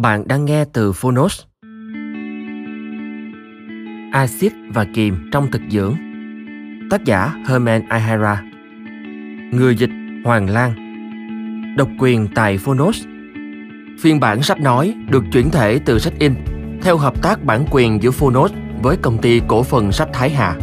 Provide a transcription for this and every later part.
Bạn đang nghe từ Phonos. Acid và kiềm trong thực dưỡng. Tác giả Herman Ihara. Người dịch Hoàng Lan. Độc quyền tại Phonos. Phiên bản sách nói được chuyển thể từ sách in theo hợp tác bản quyền giữa Phonos với công ty cổ phần sách Thái Hà.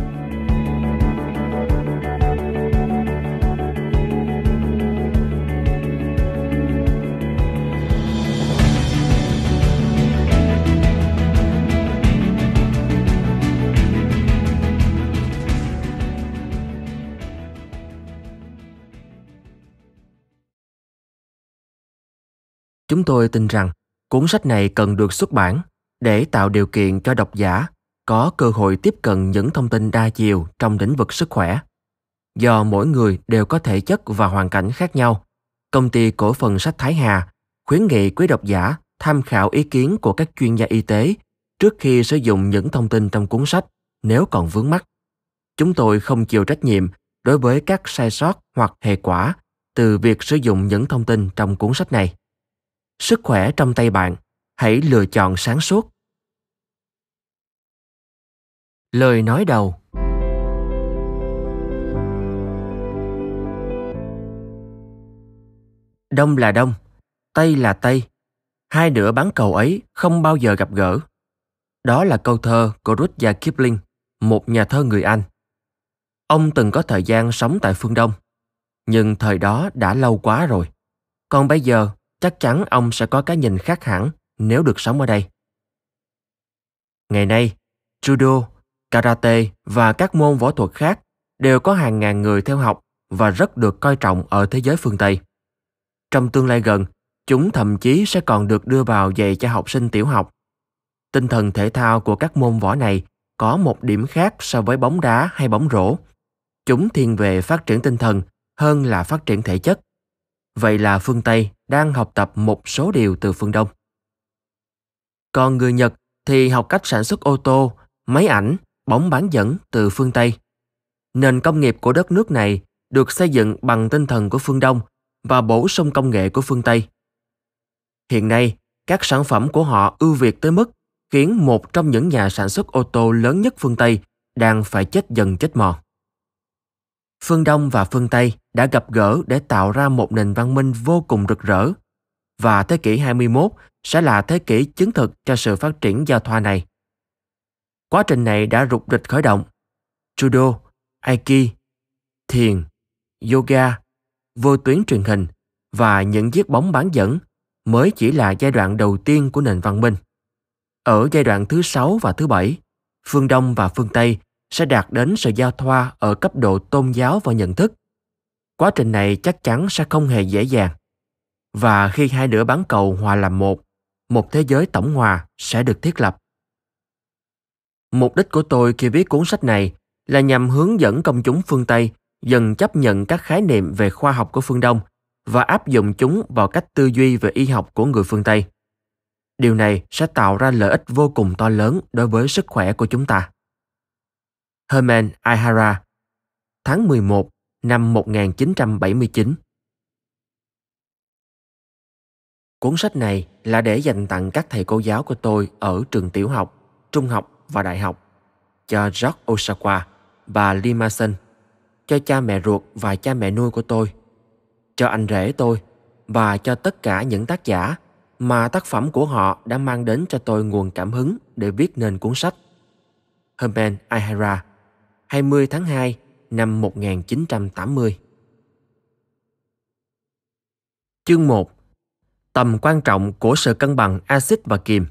chúng tôi tin rằng cuốn sách này cần được xuất bản để tạo điều kiện cho độc giả có cơ hội tiếp cận những thông tin đa chiều trong lĩnh vực sức khỏe. Do mỗi người đều có thể chất và hoàn cảnh khác nhau, công ty cổ phần sách Thái Hà khuyến nghị quý độc giả tham khảo ý kiến của các chuyên gia y tế trước khi sử dụng những thông tin trong cuốn sách nếu còn vướng mắt. Chúng tôi không chịu trách nhiệm đối với các sai sót hoặc hệ quả từ việc sử dụng những thông tin trong cuốn sách này sức khỏe trong tay bạn hãy lựa chọn sáng suốt lời nói đầu đông là đông tây là tây hai đứa bán cầu ấy không bao giờ gặp gỡ đó là câu thơ của rudyard kipling một nhà thơ người anh ông từng có thời gian sống tại phương đông nhưng thời đó đã lâu quá rồi còn bây giờ chắc chắn ông sẽ có cái nhìn khác hẳn nếu được sống ở đây. Ngày nay, judo, karate và các môn võ thuật khác đều có hàng ngàn người theo học và rất được coi trọng ở thế giới phương Tây. Trong tương lai gần, chúng thậm chí sẽ còn được đưa vào dạy cho học sinh tiểu học. Tinh thần thể thao của các môn võ này có một điểm khác so với bóng đá hay bóng rổ. Chúng thiên về phát triển tinh thần hơn là phát triển thể chất vậy là phương tây đang học tập một số điều từ phương đông còn người nhật thì học cách sản xuất ô tô máy ảnh bóng bán dẫn từ phương tây nền công nghiệp của đất nước này được xây dựng bằng tinh thần của phương đông và bổ sung công nghệ của phương tây hiện nay các sản phẩm của họ ưu việt tới mức khiến một trong những nhà sản xuất ô tô lớn nhất phương tây đang phải chết dần chết mòn phương Đông và phương Tây đã gặp gỡ để tạo ra một nền văn minh vô cùng rực rỡ. Và thế kỷ 21 sẽ là thế kỷ chứng thực cho sự phát triển giao thoa này. Quá trình này đã rục rịch khởi động. Judo, Aiki, thiền, yoga, vô tuyến truyền hình và những chiếc bóng bán dẫn mới chỉ là giai đoạn đầu tiên của nền văn minh. Ở giai đoạn thứ sáu và thứ bảy, phương Đông và phương Tây sẽ đạt đến sự giao thoa ở cấp độ tôn giáo và nhận thức quá trình này chắc chắn sẽ không hề dễ dàng và khi hai nửa bán cầu hòa làm một một thế giới tổng hòa sẽ được thiết lập mục đích của tôi khi viết cuốn sách này là nhằm hướng dẫn công chúng phương tây dần chấp nhận các khái niệm về khoa học của phương đông và áp dụng chúng vào cách tư duy về y học của người phương tây điều này sẽ tạo ra lợi ích vô cùng to lớn đối với sức khỏe của chúng ta Herman Ihara, tháng 11 năm 1979. Cuốn sách này là để dành tặng các thầy cô giáo của tôi ở trường tiểu học, trung học và đại học, cho George Osawa, bà Limason, cho cha mẹ ruột và cha mẹ nuôi của tôi, cho anh rể tôi và cho tất cả những tác giả mà tác phẩm của họ đã mang đến cho tôi nguồn cảm hứng để viết nên cuốn sách. Herman Ihara. 20 tháng 2 năm 1980. Chương 1 Tầm quan trọng của sự cân bằng axit và kiềm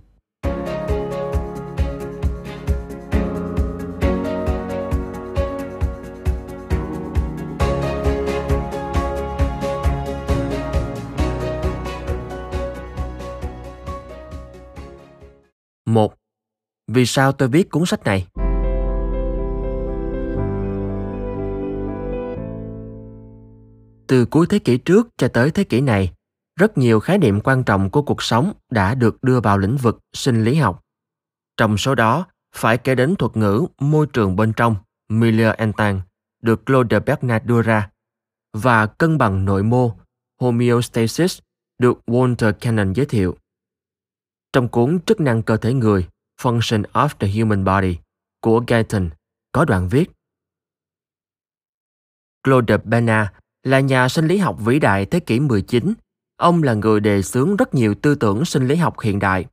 một vì sao tôi viết cuốn sách này từ cuối thế kỷ trước cho tới thế kỷ này rất nhiều khái niệm quan trọng của cuộc sống đã được đưa vào lĩnh vực sinh lý học trong số đó phải kể đến thuật ngữ môi trường bên trong milieu entan được Claude Bernard đưa ra và cân bằng nội mô homeostasis được Walter Cannon giới thiệu. Trong cuốn Chức năng cơ thể người Function of the Human Body của Guyton có đoạn viết Claude Bernard là nhà sinh lý học vĩ đại thế kỷ 19. Ông là người đề xướng rất nhiều tư tưởng sinh lý học hiện đại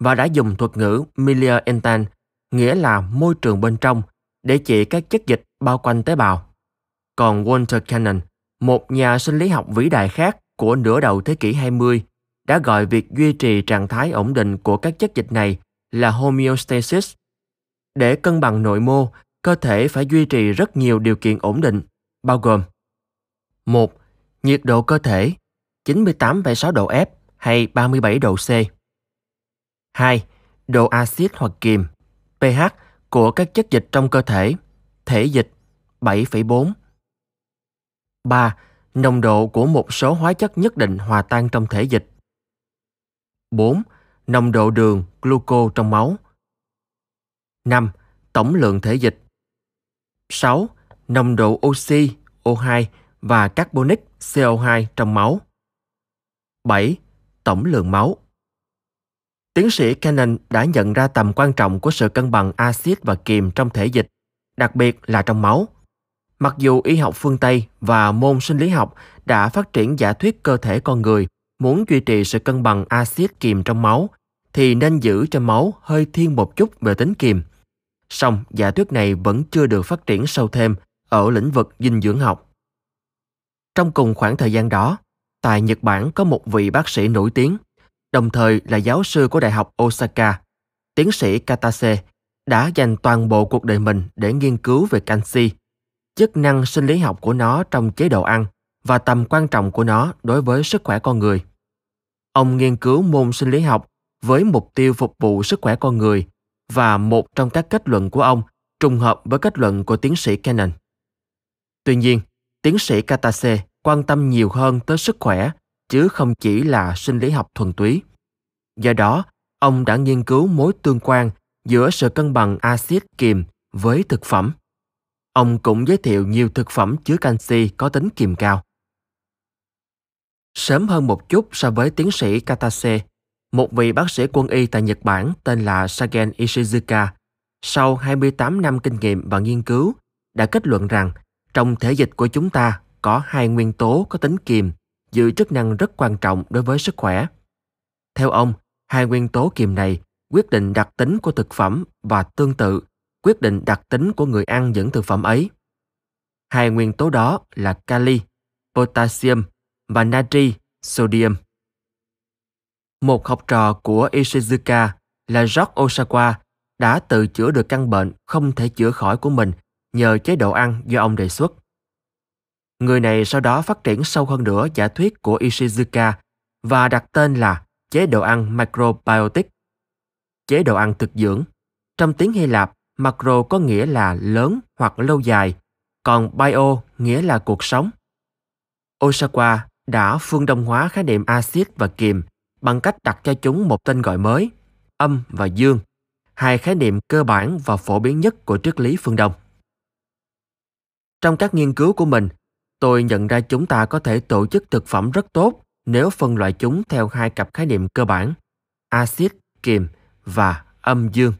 và đã dùng thuật ngữ milieu interne, nghĩa là môi trường bên trong, để chỉ các chất dịch bao quanh tế bào. Còn Walter Cannon, một nhà sinh lý học vĩ đại khác của nửa đầu thế kỷ 20, đã gọi việc duy trì trạng thái ổn định của các chất dịch này là homeostasis. Để cân bằng nội mô, cơ thể phải duy trì rất nhiều điều kiện ổn định, bao gồm 1. Nhiệt độ cơ thể 98,6 độ F hay 37 độ C. 2. Độ axit hoặc kiềm pH của các chất dịch trong cơ thể, thể dịch 7,4. 3. Nồng độ của một số hóa chất nhất định hòa tan trong thể dịch. 4. Nồng độ đường, gluco trong máu. 5. Tổng lượng thể dịch. 6. Nồng độ oxy, O2 và carbonic CO2 trong máu. 7. Tổng lượng máu Tiến sĩ Cannon đã nhận ra tầm quan trọng của sự cân bằng axit và kiềm trong thể dịch, đặc biệt là trong máu. Mặc dù y học phương Tây và môn sinh lý học đã phát triển giả thuyết cơ thể con người muốn duy trì sự cân bằng axit kiềm trong máu thì nên giữ cho máu hơi thiên một chút về tính kiềm. Song giả thuyết này vẫn chưa được phát triển sâu thêm ở lĩnh vực dinh dưỡng học. Trong cùng khoảng thời gian đó, tại Nhật Bản có một vị bác sĩ nổi tiếng, đồng thời là giáo sư của Đại học Osaka, tiến sĩ Katase, đã dành toàn bộ cuộc đời mình để nghiên cứu về canxi, chức năng sinh lý học của nó trong chế độ ăn và tầm quan trọng của nó đối với sức khỏe con người. Ông nghiên cứu môn sinh lý học với mục tiêu phục vụ sức khỏe con người và một trong các kết luận của ông trùng hợp với kết luận của tiến sĩ Cannon. Tuy nhiên, tiến sĩ Katase quan tâm nhiều hơn tới sức khỏe chứ không chỉ là sinh lý học thuần túy. Do đó, ông đã nghiên cứu mối tương quan giữa sự cân bằng axit kiềm với thực phẩm. Ông cũng giới thiệu nhiều thực phẩm chứa canxi có tính kiềm cao. Sớm hơn một chút so với tiến sĩ Katase, một vị bác sĩ quân y tại Nhật Bản tên là Sagen Ishizuka, sau 28 năm kinh nghiệm và nghiên cứu, đã kết luận rằng – trong thể dịch của chúng ta có hai nguyên tố có tính kiềm, giữ chức năng rất quan trọng đối với sức khỏe. Theo ông, hai nguyên tố kiềm này quyết định đặc tính của thực phẩm và tương tự quyết định đặc tính của người ăn những thực phẩm ấy. Hai nguyên tố đó là kali, potassium và natri, sodium. Một học trò của Ishizuka là George Osawa đã tự chữa được căn bệnh không thể chữa khỏi của mình nhờ chế độ ăn do ông đề xuất. Người này sau đó phát triển sâu hơn nữa giả thuyết của Ishizuka và đặt tên là chế độ ăn macrobiotic, chế độ ăn thực dưỡng. Trong tiếng Hy Lạp, macro có nghĩa là lớn hoặc lâu dài, còn bio nghĩa là cuộc sống. Osawa đã phương đông hóa khái niệm axit và kiềm bằng cách đặt cho chúng một tên gọi mới, âm và dương, hai khái niệm cơ bản và phổ biến nhất của triết lý phương Đông. Trong các nghiên cứu của mình, tôi nhận ra chúng ta có thể tổ chức thực phẩm rất tốt nếu phân loại chúng theo hai cặp khái niệm cơ bản, axit kiềm và âm dương.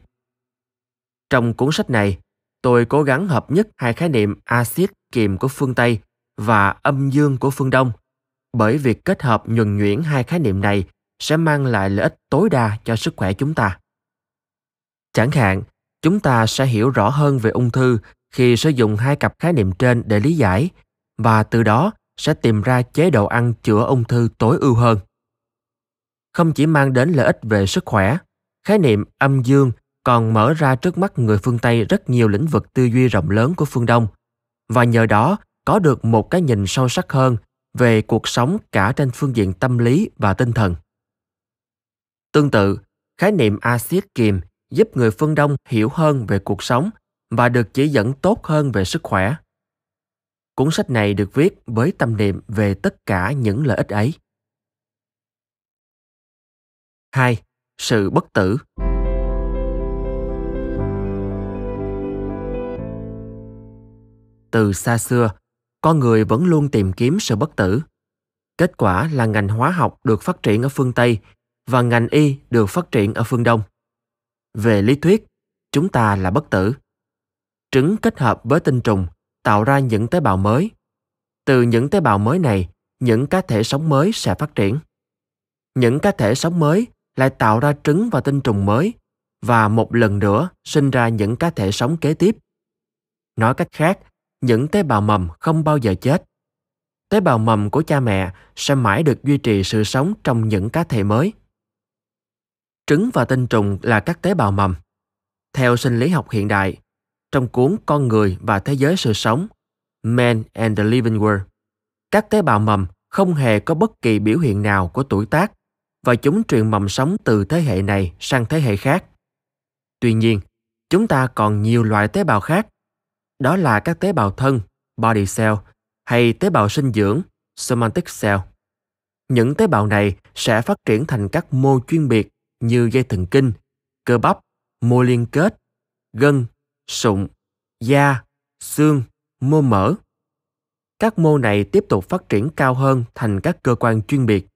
Trong cuốn sách này, tôi cố gắng hợp nhất hai khái niệm axit kiềm của phương Tây và âm dương của phương Đông, bởi việc kết hợp nhuần nhuyễn hai khái niệm này sẽ mang lại lợi ích tối đa cho sức khỏe chúng ta. Chẳng hạn, chúng ta sẽ hiểu rõ hơn về ung thư khi sử dụng hai cặp khái niệm trên để lý giải và từ đó sẽ tìm ra chế độ ăn chữa ung thư tối ưu hơn. Không chỉ mang đến lợi ích về sức khỏe, khái niệm âm dương còn mở ra trước mắt người phương Tây rất nhiều lĩnh vực tư duy rộng lớn của phương Đông và nhờ đó có được một cái nhìn sâu sắc hơn về cuộc sống cả trên phương diện tâm lý và tinh thần. Tương tự, khái niệm axit kiềm giúp người phương Đông hiểu hơn về cuộc sống và được chỉ dẫn tốt hơn về sức khỏe. Cuốn sách này được viết với tâm niệm về tất cả những lợi ích ấy. 2. Sự bất tử Từ xa xưa, con người vẫn luôn tìm kiếm sự bất tử. Kết quả là ngành hóa học được phát triển ở phương Tây và ngành y được phát triển ở phương Đông. Về lý thuyết, chúng ta là bất tử trứng kết hợp với tinh trùng tạo ra những tế bào mới. Từ những tế bào mới này, những cá thể sống mới sẽ phát triển. Những cá thể sống mới lại tạo ra trứng và tinh trùng mới và một lần nữa sinh ra những cá thể sống kế tiếp. Nói cách khác, những tế bào mầm không bao giờ chết. Tế bào mầm của cha mẹ sẽ mãi được duy trì sự sống trong những cá thể mới. Trứng và tinh trùng là các tế bào mầm. Theo sinh lý học hiện đại, trong cuốn Con người và thế giới sự sống, Man and the Living World. Các tế bào mầm không hề có bất kỳ biểu hiện nào của tuổi tác và chúng truyền mầm sống từ thế hệ này sang thế hệ khác. Tuy nhiên, chúng ta còn nhiều loại tế bào khác, đó là các tế bào thân, body cell, hay tế bào sinh dưỡng, somatic cell. Những tế bào này sẽ phát triển thành các mô chuyên biệt như dây thần kinh, cơ bắp, mô liên kết, gân sụn, da, xương, mô mỡ. Các mô này tiếp tục phát triển cao hơn thành các cơ quan chuyên biệt.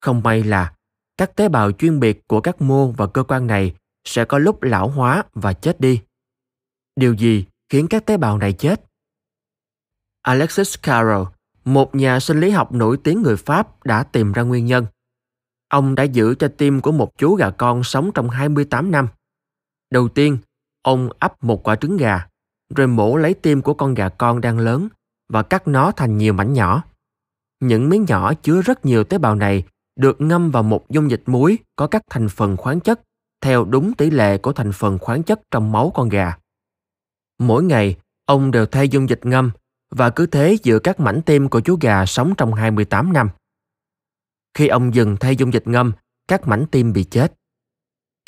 Không may là các tế bào chuyên biệt của các mô và cơ quan này sẽ có lúc lão hóa và chết đi. Điều gì khiến các tế bào này chết? Alexis Carrel, một nhà sinh lý học nổi tiếng người Pháp đã tìm ra nguyên nhân. Ông đã giữ cho tim của một chú gà con sống trong 28 năm. Đầu tiên, Ông ấp một quả trứng gà, rồi mổ lấy tim của con gà con đang lớn và cắt nó thành nhiều mảnh nhỏ. Những miếng nhỏ chứa rất nhiều tế bào này được ngâm vào một dung dịch muối có các thành phần khoáng chất theo đúng tỷ lệ của thành phần khoáng chất trong máu con gà. Mỗi ngày, ông đều thay dung dịch ngâm và cứ thế giữa các mảnh tim của chú gà sống trong 28 năm. Khi ông dừng thay dung dịch ngâm, các mảnh tim bị chết.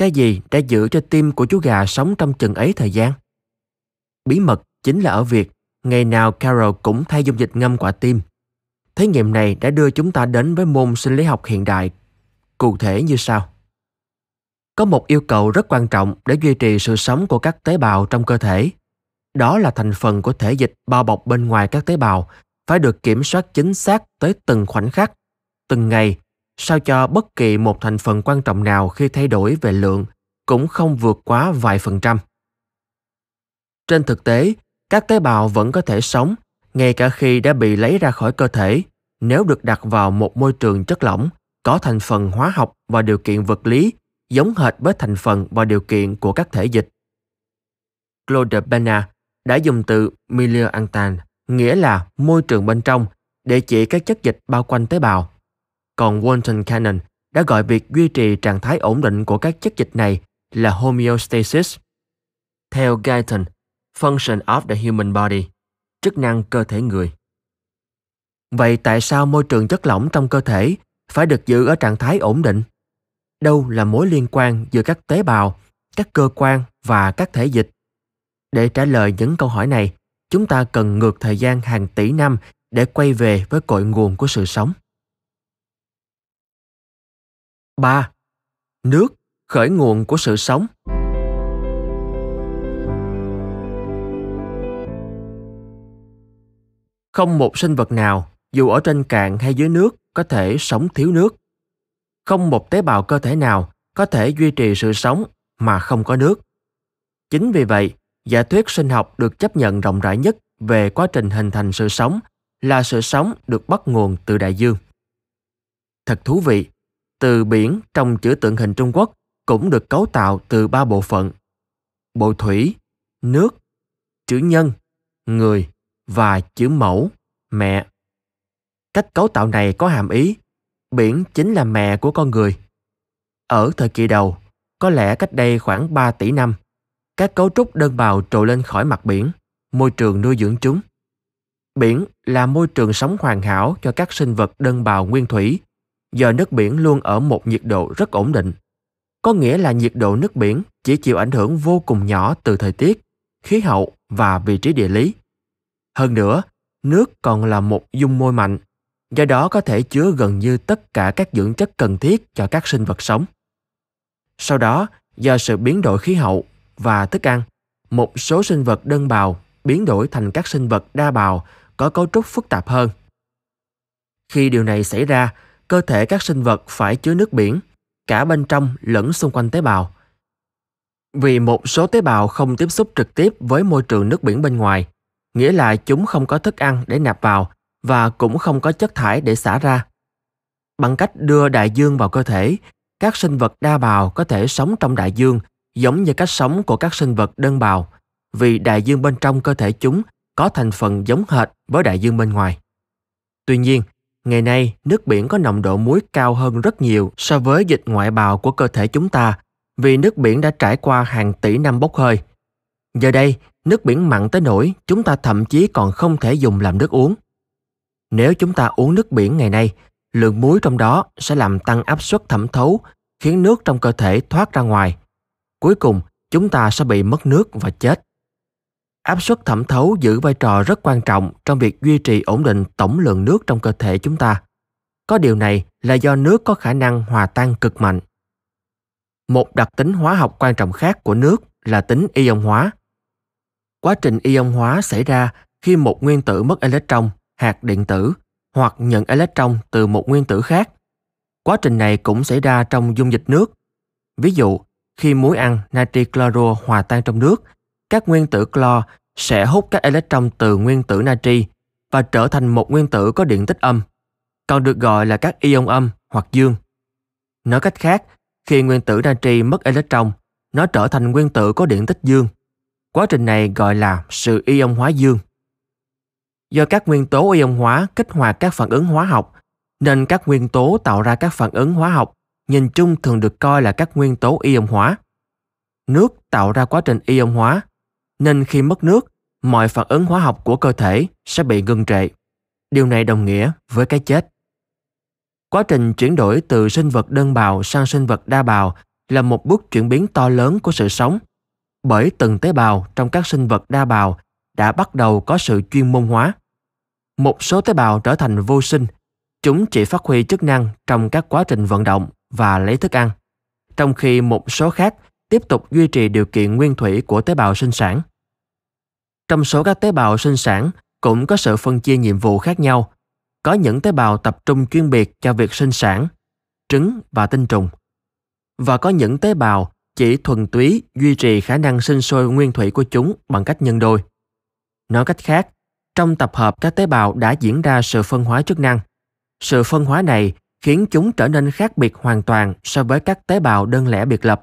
Cái gì đã giữ cho tim của chú gà sống trong chừng ấy thời gian? Bí mật chính là ở việc ngày nào Carol cũng thay dung dịch ngâm quả tim. Thí nghiệm này đã đưa chúng ta đến với môn sinh lý học hiện đại cụ thể như sau. Có một yêu cầu rất quan trọng để duy trì sự sống của các tế bào trong cơ thể. Đó là thành phần của thể dịch bao bọc bên ngoài các tế bào phải được kiểm soát chính xác tới từng khoảnh khắc, từng ngày sao cho bất kỳ một thành phần quan trọng nào khi thay đổi về lượng cũng không vượt quá vài phần trăm. Trên thực tế, các tế bào vẫn có thể sống ngay cả khi đã bị lấy ra khỏi cơ thể nếu được đặt vào một môi trường chất lỏng có thành phần hóa học và điều kiện vật lý giống hệt với thành phần và điều kiện của các thể dịch. Claude Bena đã dùng từ milieu entan, nghĩa là môi trường bên trong, để chỉ các chất dịch bao quanh tế bào còn Walton Cannon đã gọi việc duy trì trạng thái ổn định của các chất dịch này là homeostasis. Theo Guyton, Function of the Human Body, chức năng cơ thể người. Vậy tại sao môi trường chất lỏng trong cơ thể phải được giữ ở trạng thái ổn định? Đâu là mối liên quan giữa các tế bào, các cơ quan và các thể dịch? Để trả lời những câu hỏi này, chúng ta cần ngược thời gian hàng tỷ năm để quay về với cội nguồn của sự sống. 3. Nước, khởi nguồn của sự sống. Không một sinh vật nào, dù ở trên cạn hay dưới nước, có thể sống thiếu nước. Không một tế bào cơ thể nào có thể duy trì sự sống mà không có nước. Chính vì vậy, giả thuyết sinh học được chấp nhận rộng rãi nhất về quá trình hình thành sự sống là sự sống được bắt nguồn từ đại dương. Thật thú vị từ biển trong chữ tượng hình Trung Quốc cũng được cấu tạo từ ba bộ phận. Bộ thủy, nước, chữ nhân, người và chữ mẫu, mẹ. Cách cấu tạo này có hàm ý, biển chính là mẹ của con người. Ở thời kỳ đầu, có lẽ cách đây khoảng 3 tỷ năm, các cấu trúc đơn bào trồi lên khỏi mặt biển, môi trường nuôi dưỡng chúng. Biển là môi trường sống hoàn hảo cho các sinh vật đơn bào nguyên thủy do nước biển luôn ở một nhiệt độ rất ổn định. Có nghĩa là nhiệt độ nước biển chỉ chịu ảnh hưởng vô cùng nhỏ từ thời tiết, khí hậu và vị trí địa lý. Hơn nữa, nước còn là một dung môi mạnh, do đó có thể chứa gần như tất cả các dưỡng chất cần thiết cho các sinh vật sống. Sau đó, do sự biến đổi khí hậu và thức ăn, một số sinh vật đơn bào biến đổi thành các sinh vật đa bào có cấu trúc phức tạp hơn. Khi điều này xảy ra, cơ thể các sinh vật phải chứa nước biển, cả bên trong lẫn xung quanh tế bào. Vì một số tế bào không tiếp xúc trực tiếp với môi trường nước biển bên ngoài, nghĩa là chúng không có thức ăn để nạp vào và cũng không có chất thải để xả ra. Bằng cách đưa đại dương vào cơ thể, các sinh vật đa bào có thể sống trong đại dương giống như cách sống của các sinh vật đơn bào, vì đại dương bên trong cơ thể chúng có thành phần giống hệt với đại dương bên ngoài. Tuy nhiên, Ngày nay, nước biển có nồng độ muối cao hơn rất nhiều so với dịch ngoại bào của cơ thể chúng ta, vì nước biển đã trải qua hàng tỷ năm bốc hơi. Giờ đây, nước biển mặn tới nỗi chúng ta thậm chí còn không thể dùng làm nước uống. Nếu chúng ta uống nước biển ngày nay, lượng muối trong đó sẽ làm tăng áp suất thẩm thấu, khiến nước trong cơ thể thoát ra ngoài. Cuối cùng, chúng ta sẽ bị mất nước và chết áp suất thẩm thấu giữ vai trò rất quan trọng trong việc duy trì ổn định tổng lượng nước trong cơ thể chúng ta. Có điều này là do nước có khả năng hòa tan cực mạnh. Một đặc tính hóa học quan trọng khác của nước là tính ion hóa. Quá trình ion hóa xảy ra khi một nguyên tử mất electron, hạt điện tử hoặc nhận electron từ một nguyên tử khác. Quá trình này cũng xảy ra trong dung dịch nước. Ví dụ, khi muối ăn natri cloro hòa tan trong nước các nguyên tử clo sẽ hút các electron từ nguyên tử natri và trở thành một nguyên tử có điện tích âm, còn được gọi là các ion âm hoặc dương. Nói cách khác, khi nguyên tử natri mất electron, nó trở thành nguyên tử có điện tích dương. Quá trình này gọi là sự ion hóa dương. Do các nguyên tố ion hóa kích hoạt các phản ứng hóa học, nên các nguyên tố tạo ra các phản ứng hóa học nhìn chung thường được coi là các nguyên tố ion hóa. Nước tạo ra quá trình ion hóa nên khi mất nước, mọi phản ứng hóa học của cơ thể sẽ bị ngưng trệ. Điều này đồng nghĩa với cái chết. Quá trình chuyển đổi từ sinh vật đơn bào sang sinh vật đa bào là một bước chuyển biến to lớn của sự sống, bởi từng tế bào trong các sinh vật đa bào đã bắt đầu có sự chuyên môn hóa. Một số tế bào trở thành vô sinh, chúng chỉ phát huy chức năng trong các quá trình vận động và lấy thức ăn, trong khi một số khác tiếp tục duy trì điều kiện nguyên thủy của tế bào sinh sản trong số các tế bào sinh sản cũng có sự phân chia nhiệm vụ khác nhau. Có những tế bào tập trung chuyên biệt cho việc sinh sản, trứng và tinh trùng. Và có những tế bào chỉ thuần túy duy trì khả năng sinh sôi nguyên thủy của chúng bằng cách nhân đôi. Nói cách khác, trong tập hợp các tế bào đã diễn ra sự phân hóa chức năng. Sự phân hóa này khiến chúng trở nên khác biệt hoàn toàn so với các tế bào đơn lẻ biệt lập,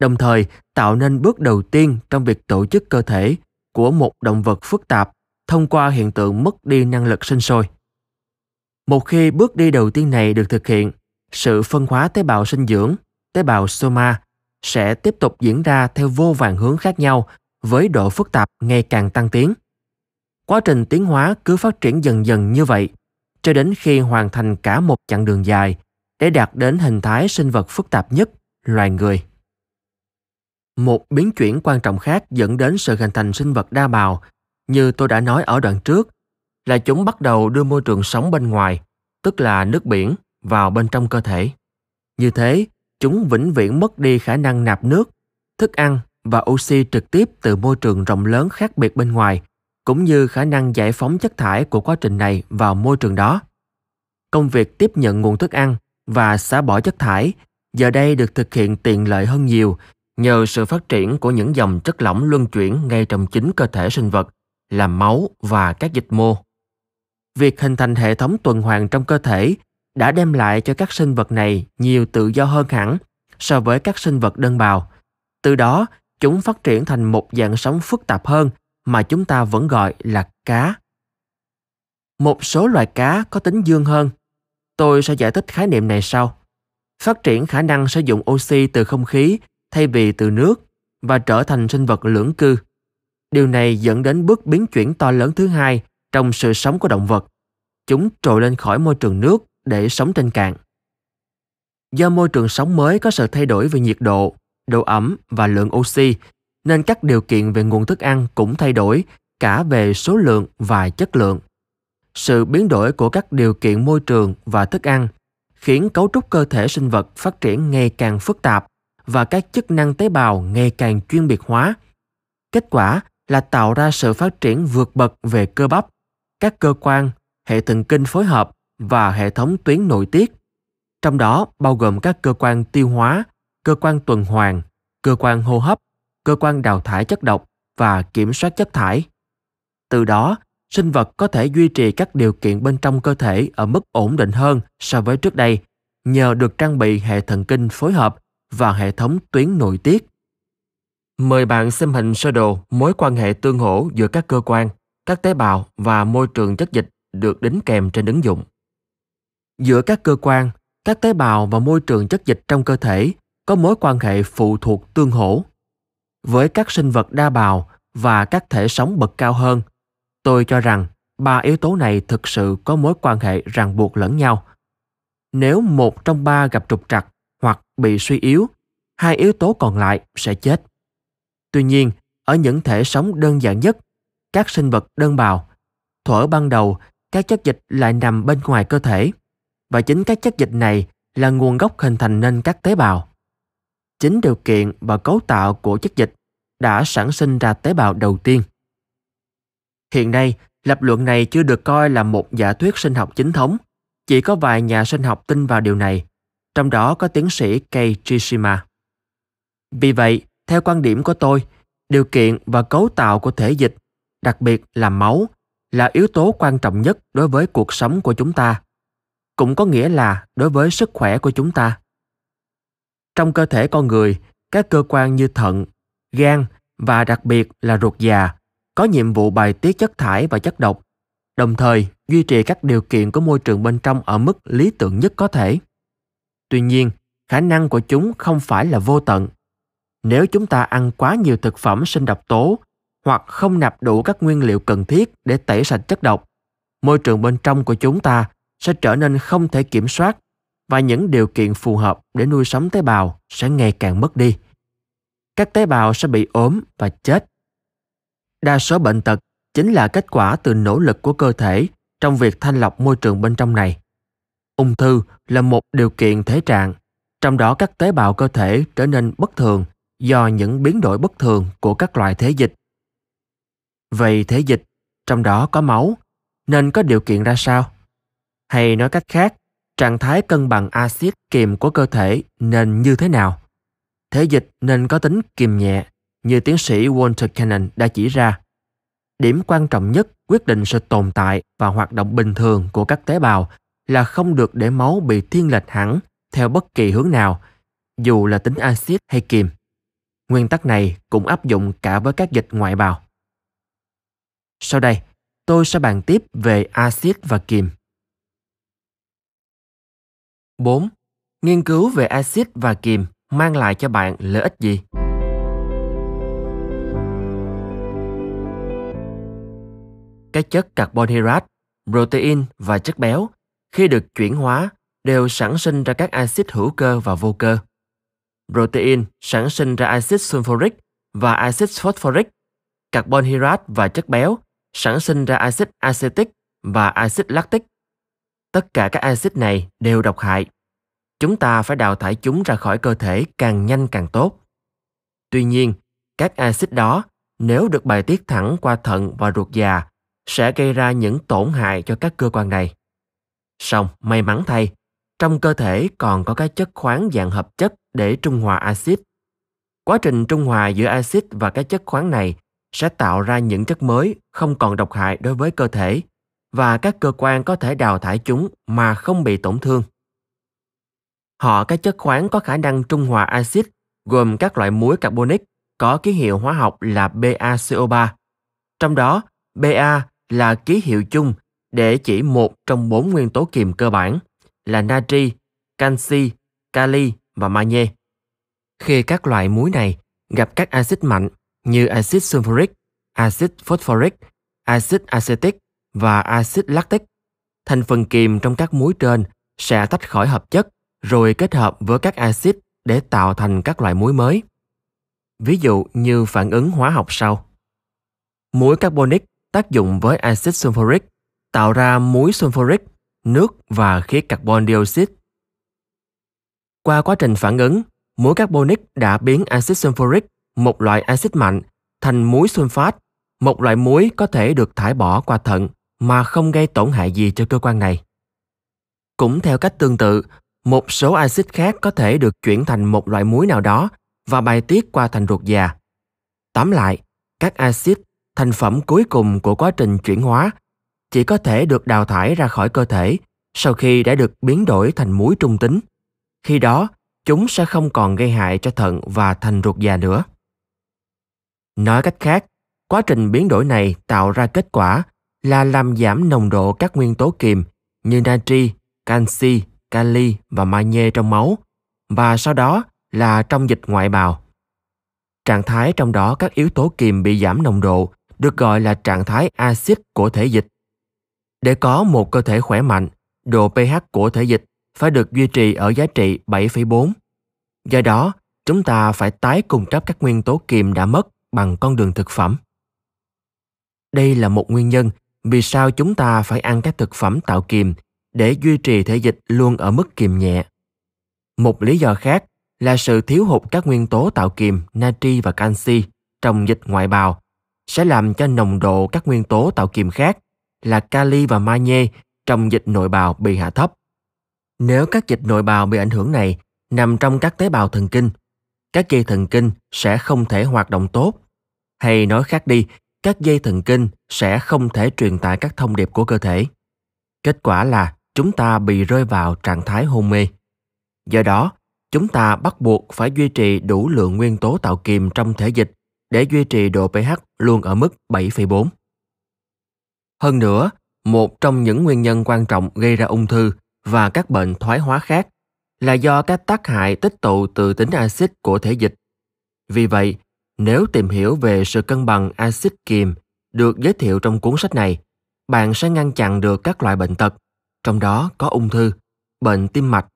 đồng thời tạo nên bước đầu tiên trong việc tổ chức cơ thể của một động vật phức tạp thông qua hiện tượng mất đi năng lực sinh sôi. Một khi bước đi đầu tiên này được thực hiện, sự phân hóa tế bào sinh dưỡng, tế bào soma sẽ tiếp tục diễn ra theo vô vàn hướng khác nhau với độ phức tạp ngày càng tăng tiến. Quá trình tiến hóa cứ phát triển dần dần như vậy cho đến khi hoàn thành cả một chặng đường dài để đạt đến hình thái sinh vật phức tạp nhất loài người. Một biến chuyển quan trọng khác dẫn đến sự hình thành sinh vật đa bào, như tôi đã nói ở đoạn trước, là chúng bắt đầu đưa môi trường sống bên ngoài, tức là nước biển, vào bên trong cơ thể. Như thế, chúng vĩnh viễn mất đi khả năng nạp nước, thức ăn và oxy trực tiếp từ môi trường rộng lớn khác biệt bên ngoài, cũng như khả năng giải phóng chất thải của quá trình này vào môi trường đó. Công việc tiếp nhận nguồn thức ăn và xả bỏ chất thải giờ đây được thực hiện tiện lợi hơn nhiều Nhờ sự phát triển của những dòng chất lỏng luân chuyển ngay trong chính cơ thể sinh vật là máu và các dịch mô. Việc hình thành hệ thống tuần hoàn trong cơ thể đã đem lại cho các sinh vật này nhiều tự do hơn hẳn so với các sinh vật đơn bào. Từ đó, chúng phát triển thành một dạng sống phức tạp hơn mà chúng ta vẫn gọi là cá. Một số loài cá có tính dương hơn. Tôi sẽ giải thích khái niệm này sau. Phát triển khả năng sử dụng oxy từ không khí thay vì từ nước và trở thành sinh vật lưỡng cư. Điều này dẫn đến bước biến chuyển to lớn thứ hai trong sự sống của động vật. Chúng trồi lên khỏi môi trường nước để sống trên cạn. Do môi trường sống mới có sự thay đổi về nhiệt độ, độ ẩm và lượng oxy, nên các điều kiện về nguồn thức ăn cũng thay đổi cả về số lượng và chất lượng. Sự biến đổi của các điều kiện môi trường và thức ăn khiến cấu trúc cơ thể sinh vật phát triển ngày càng phức tạp và các chức năng tế bào ngày càng chuyên biệt hóa. Kết quả là tạo ra sự phát triển vượt bậc về cơ bắp, các cơ quan, hệ thần kinh phối hợp và hệ thống tuyến nội tiết, trong đó bao gồm các cơ quan tiêu hóa, cơ quan tuần hoàn, cơ quan hô hấp, cơ quan đào thải chất độc và kiểm soát chất thải. Từ đó, sinh vật có thể duy trì các điều kiện bên trong cơ thể ở mức ổn định hơn so với trước đây nhờ được trang bị hệ thần kinh phối hợp và hệ thống tuyến nội tiết. Mời bạn xem hình sơ đồ mối quan hệ tương hỗ giữa các cơ quan, các tế bào và môi trường chất dịch được đính kèm trên ứng dụng. Giữa các cơ quan, các tế bào và môi trường chất dịch trong cơ thể có mối quan hệ phụ thuộc tương hỗ. Với các sinh vật đa bào và các thể sống bậc cao hơn, tôi cho rằng ba yếu tố này thực sự có mối quan hệ ràng buộc lẫn nhau. Nếu một trong ba gặp trục trặc, hoặc bị suy yếu, hai yếu tố còn lại sẽ chết. Tuy nhiên, ở những thể sống đơn giản nhất, các sinh vật đơn bào, thuở ban đầu các chất dịch lại nằm bên ngoài cơ thể và chính các chất dịch này là nguồn gốc hình thành nên các tế bào. Chính điều kiện và cấu tạo của chất dịch đã sản sinh ra tế bào đầu tiên. Hiện nay, lập luận này chưa được coi là một giả thuyết sinh học chính thống, chỉ có vài nhà sinh học tin vào điều này trong đó có tiến sĩ Kei Trishima. Vì vậy, theo quan điểm của tôi, điều kiện và cấu tạo của thể dịch, đặc biệt là máu, là yếu tố quan trọng nhất đối với cuộc sống của chúng ta, cũng có nghĩa là đối với sức khỏe của chúng ta. Trong cơ thể con người, các cơ quan như thận, gan và đặc biệt là ruột già có nhiệm vụ bài tiết chất thải và chất độc, đồng thời duy trì các điều kiện của môi trường bên trong ở mức lý tưởng nhất có thể tuy nhiên khả năng của chúng không phải là vô tận nếu chúng ta ăn quá nhiều thực phẩm sinh độc tố hoặc không nạp đủ các nguyên liệu cần thiết để tẩy sạch chất độc môi trường bên trong của chúng ta sẽ trở nên không thể kiểm soát và những điều kiện phù hợp để nuôi sống tế bào sẽ ngày càng mất đi các tế bào sẽ bị ốm và chết đa số bệnh tật chính là kết quả từ nỗ lực của cơ thể trong việc thanh lọc môi trường bên trong này ung thư là một điều kiện thể trạng, trong đó các tế bào cơ thể trở nên bất thường do những biến đổi bất thường của các loại thế dịch. Vậy thế dịch, trong đó có máu, nên có điều kiện ra sao? Hay nói cách khác, trạng thái cân bằng axit kiềm của cơ thể nên như thế nào? Thế dịch nên có tính kiềm nhẹ, như tiến sĩ Walter Cannon đã chỉ ra. Điểm quan trọng nhất quyết định sự tồn tại và hoạt động bình thường của các tế bào là không được để máu bị thiên lệch hẳn theo bất kỳ hướng nào, dù là tính axit hay kiềm. Nguyên tắc này cũng áp dụng cả với các dịch ngoại bào. Sau đây, tôi sẽ bàn tiếp về axit và kiềm. 4. Nghiên cứu về axit và kiềm mang lại cho bạn lợi ích gì? Các chất carbon hydrate, protein và chất béo khi được chuyển hóa đều sản sinh ra các axit hữu cơ và vô cơ. Protein sản sinh ra axit sulfuric và axit phosphoric, carbon hydrate và chất béo sản sinh ra axit acetic và axit lactic. Tất cả các axit này đều độc hại. Chúng ta phải đào thải chúng ra khỏi cơ thể càng nhanh càng tốt. Tuy nhiên, các axit đó nếu được bài tiết thẳng qua thận và ruột già sẽ gây ra những tổn hại cho các cơ quan này xong may mắn thay, trong cơ thể còn có các chất khoáng dạng hợp chất để trung hòa axit. Quá trình trung hòa giữa axit và các chất khoáng này sẽ tạo ra những chất mới không còn độc hại đối với cơ thể và các cơ quan có thể đào thải chúng mà không bị tổn thương. Họ các chất khoáng có khả năng trung hòa axit gồm các loại muối carbonic có ký hiệu hóa học là BaCO3. Trong đó, Ba là ký hiệu chung để chỉ một trong bốn nguyên tố kiềm cơ bản là natri, canxi, kali và magie. Khi các loại muối này gặp các axit mạnh như axit sulfuric, axit phosphoric, axit acetic và axit lactic, thành phần kiềm trong các muối trên sẽ tách khỏi hợp chất rồi kết hợp với các axit để tạo thành các loại muối mới. Ví dụ như phản ứng hóa học sau. Muối carbonic tác dụng với axit sulfuric tạo ra muối sulfuric, nước và khí carbon dioxide. Qua quá trình phản ứng, muối carbonic đã biến axit sulfuric, một loại axit mạnh, thành muối sulfat, một loại muối có thể được thải bỏ qua thận mà không gây tổn hại gì cho cơ quan này. Cũng theo cách tương tự, một số axit khác có thể được chuyển thành một loại muối nào đó và bài tiết qua thành ruột già. Tóm lại, các axit, thành phẩm cuối cùng của quá trình chuyển hóa chỉ có thể được đào thải ra khỏi cơ thể sau khi đã được biến đổi thành muối trung tính. Khi đó, chúng sẽ không còn gây hại cho thận và thành ruột già nữa. Nói cách khác, quá trình biến đổi này tạo ra kết quả là làm giảm nồng độ các nguyên tố kiềm như natri, canxi, kali và magie trong máu và sau đó là trong dịch ngoại bào. Trạng thái trong đó các yếu tố kiềm bị giảm nồng độ được gọi là trạng thái axit của thể dịch để có một cơ thể khỏe mạnh, độ pH của thể dịch phải được duy trì ở giá trị 7,4. Do đó, chúng ta phải tái cung cấp các nguyên tố kiềm đã mất bằng con đường thực phẩm. Đây là một nguyên nhân vì sao chúng ta phải ăn các thực phẩm tạo kiềm để duy trì thể dịch luôn ở mức kiềm nhẹ. Một lý do khác là sự thiếu hụt các nguyên tố tạo kiềm natri và canxi trong dịch ngoại bào sẽ làm cho nồng độ các nguyên tố tạo kiềm khác là kali và magie trong dịch nội bào bị hạ thấp. Nếu các dịch nội bào bị ảnh hưởng này nằm trong các tế bào thần kinh, các dây thần kinh sẽ không thể hoạt động tốt. Hay nói khác đi, các dây thần kinh sẽ không thể truyền tải các thông điệp của cơ thể. Kết quả là chúng ta bị rơi vào trạng thái hôn mê. Do đó, chúng ta bắt buộc phải duy trì đủ lượng nguyên tố tạo kiềm trong thể dịch để duy trì độ pH luôn ở mức 7,4. Hơn nữa, một trong những nguyên nhân quan trọng gây ra ung thư và các bệnh thoái hóa khác là do các tác hại tích tụ từ tính axit của thể dịch. Vì vậy, nếu tìm hiểu về sự cân bằng axit kiềm được giới thiệu trong cuốn sách này, bạn sẽ ngăn chặn được các loại bệnh tật, trong đó có ung thư, bệnh tim mạch,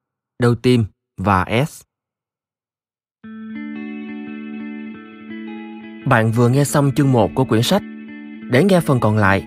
đau tim và S. Bạn vừa nghe xong chương 1 của quyển sách. Để nghe phần còn lại,